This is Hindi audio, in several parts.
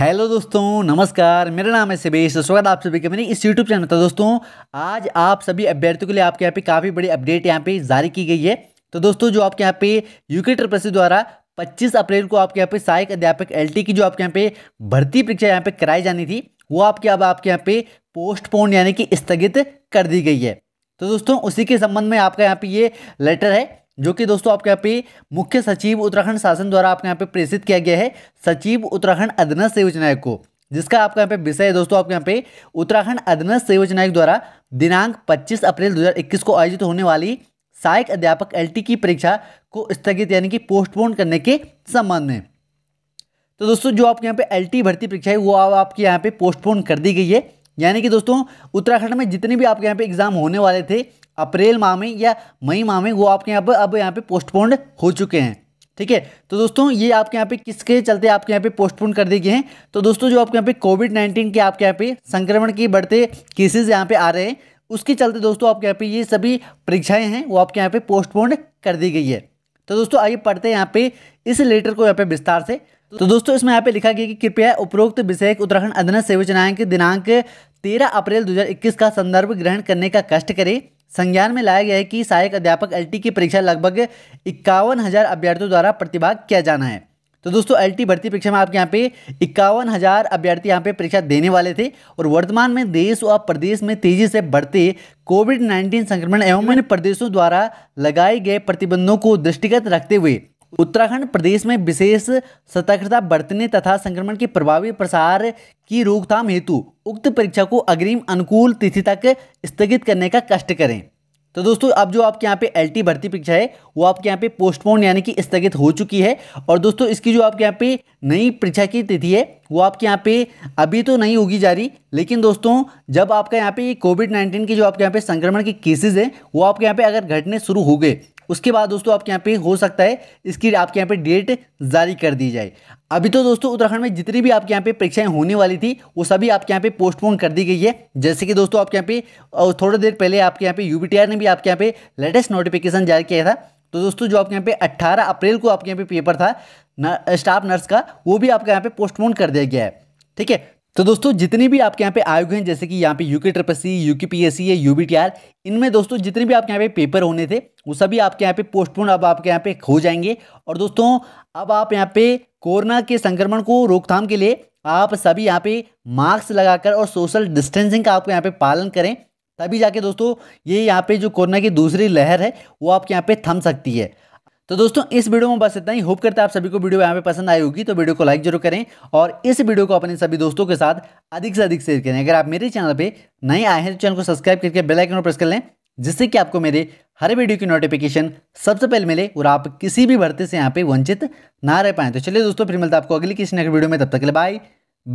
हेलो दोस्तों नमस्कार मेरा नाम है सिबेश तो स्वागत आप सभी के मेरे इस यूट्यूब चैनल था दोस्तों आज आप सभी अभ्यर्थियों के लिए आपके यहाँ पे काफ़ी बड़ी अपडेट यहाँ पे जारी की गई है तो दोस्तों जो आपके यहाँ पे यूके ट्रिपसी द्वारा 25 अप्रैल को आपके यहाँ पे सहायक अध्यापक एल की जो आपके यहाँ पे भर्ती परीक्षा यहाँ पे कराई जानी थी वो आपके अब आपके यहाँ पे पोस्टपोन यानी कि स्थगित कर दी गई है तो दोस्तों उसी के संबंध में आपका यहाँ पे ये लेटर है जो कि दोस्तों आपके यहाँ पे मुख्य सचिव उत्तराखंड शासन द्वारा आपके यहाँ पे प्रेषित किया गया है सचिव उत्तराखंड अधीनस्थ योजना को जिसका आपका यहाँ पे विषय है दोस्तों आपके यहाँ पे उत्तराखंड अधीनस्थ योजना द्वारा दिनांक 25 अप्रैल 2021 को आयोजित होने वाली सहायक अध्यापक एल की परीक्षा को स्थगित यानी कि पोस्टपोन करने के संबंध में तो दोस्तों जो आपके यहाँ पे एल भर्ती परीक्षा है वो अब आपके यहाँ पे पोस्टपोन कर दी गई है यानी कि दोस्तों उत्तराखंड में जितने भी आपके यहाँ पे एग्जाम होने वाले थे अप्रैल माह में या मई माह में वो आपके यहाँ पर अब यहाँ पे पोस्टपोन्ड हो चुके हैं ठीक है तो दोस्तों ये आपके यहाँ पे किसके चलते आपके यहाँ पे पोस्टपोन कर दिए गए हैं तो दोस्तों जो आपके यहाँ पे कोविड नाइन्टीन के आपके यहाँ पे संक्रमण के बढ़ते केसेज यहाँ पे आ रहे हैं उसके चलते दोस्तों आपके यहाँ पे ये सभी परीक्षाएं हैं वो आपके यहाँ पे पोस्टपोन कर दी गई है तो दोस्तों आइए पढ़ते हैं यहाँ पे इस लेटर को यहाँ पे विस्तार से तो दोस्तों इसमें यहाँ पे लिखा गया कि कृपया उपरोक्त विषय उत्तराखंड अधीन सेवचनाएं के दिनांक तेरह अप्रैल 2021 का संदर्भ ग्रहण करने का कष्ट करें संज्ञान में लाया गया है कि सहायक अध्यापक एलटी की परीक्षा लगभग इक्यावन हज़ार अभ्यर्थियों द्वारा प्रतिभाग किया जाना है तो दोस्तों एलटी भर्ती परीक्षा में आपके यहाँ पे इक्यावन हज़ार अभ्यर्थी यहाँ पे परीक्षा देने वाले थे और वर्तमान में देश व प्रदेश में तेजी से बढ़ते कोविड नाइन्टीन संक्रमण एवं प्रदेशों द्वारा लगाए गए प्रतिबंधों को दृष्टिगत रखते हुए उत्तराखंड प्रदेश में विशेष सतर्कता बरतने तथा संक्रमण के प्रभावी प्रसार की रोकथाम हेतु उक्त परीक्षा को अग्रिम अनुकूल तिथि तक स्थगित करने का कष्ट करें तो दोस्तों अब जो आपके यहाँ पे एलटी भर्ती परीक्षा है वो आपके यहाँ पे पोस्टपोन यानी कि स्थगित हो चुकी है और दोस्तों इसकी जो आपके यहाँ पे नई परीक्षा की तिथि है वो आपके यहाँ पे अभी तो नहीं होगी जारी लेकिन दोस्तों जब आपका यहाँ पे कोविड नाइन्टीन की जो आपके यहाँ पे संक्रमण के केसेज हैं वो आपके यहाँ पे अगर घटने शुरू हो गए उसके बाद दोस्तों आपके यहाँ पे हो सकता है इसकी आपके यहाँ पे डेट जारी कर दी जाए अभी तो दोस्तों उत्तराखंड में जितनी भी आपके यहाँ पे परीक्षाएं होने वाली थी वो सभी आपके यहाँ पे पोस्टपोन कर दी गई है जैसे कि दोस्तों आपके यहाँ पे थोड़ी देर पहले आपके यहाँ पे यू ने भी आपके यहाँ पे लेटेस्ट नोटिफिकेशन जारी किया था तो दोस्तों जो आपके यहाँ पे 18 अप्रैल को आपके यहाँ पे पेपर था स्टाफ नर्स का वो भी आपके यहाँ पे पोस्टपोन कर दिया गया है ठीक है तो दोस्तों जितने भी आपके यहाँ पे आयोग हैं जैसे कि यहाँ पे यूके ट्रपसी यूके पी एस सी या यू बी टी आर इनमें दोस्तों जितने भी आपके यहाँ पे पेपर होने थे वो सभी आपके यहाँ पे पोस्टपोन अब आपके यहाँ पे हो जाएंगे और दोस्तों अब आप यहाँ पे कोरोना के संक्रमण को रोकथाम के लिए आप सभी यहाँ पे मास्क लगाकर और सोशल डिस्टेंसिंग का आपको यहाँ पे पालन करें तभी जाके दोस्तों ये यहाँ पे जो कोरोना की दूसरी लहर है वो आपके यहाँ पे थम सकती है तो दोस्तों इस वीडियो में बस इतना ही होप करते हैं आप सभी को वीडियो यहाँ पे पसंद आई होगी तो वीडियो को लाइक जरूर करें और इस वीडियो को अपने सभी दोस्तों के साथ अधिक से अधिक शेयर करें अगर आप मेरे चैनल पे नए आए हैं तो चैनल को सब्सक्राइब करके बेल आइकन पर प्रेस कर लें जिससे कि आपको मेरे हर वीडियो की नोटिफिकेशन सबसे पहले मिले और आप किसी भी भर्ती से यहाँ पे वंचित ना रह पाएँ तो चलिए दोस्तों फिर मिलता आपको अगली किसी नेक्स्ट वीडियो में तब तक के लिए बाय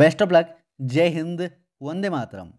बेस्ट ऑफ लक जय हिंद वंदे मातरम